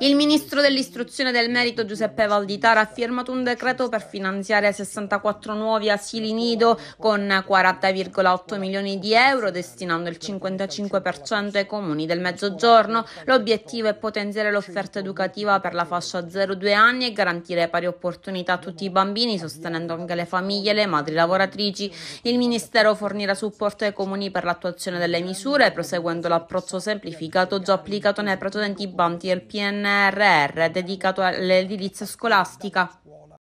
Il ministro dell'istruzione del merito Giuseppe Valditara ha firmato un decreto per finanziare 64 nuovi asili nido con 40,8 milioni di euro destinando il 55% ai comuni del mezzogiorno. L'obiettivo è potenziare l'offerta educativa per la fascia 0-2 anni e garantire pari opportunità a tutti i bambini sostenendo anche le famiglie e le madri lavoratrici. Il ministero fornirà supporto ai comuni per l'attuazione delle misure proseguendo l'approccio semplificato già applicato nei precedenti bandi del PNR PNRR dedicato all'edilizia scolastica.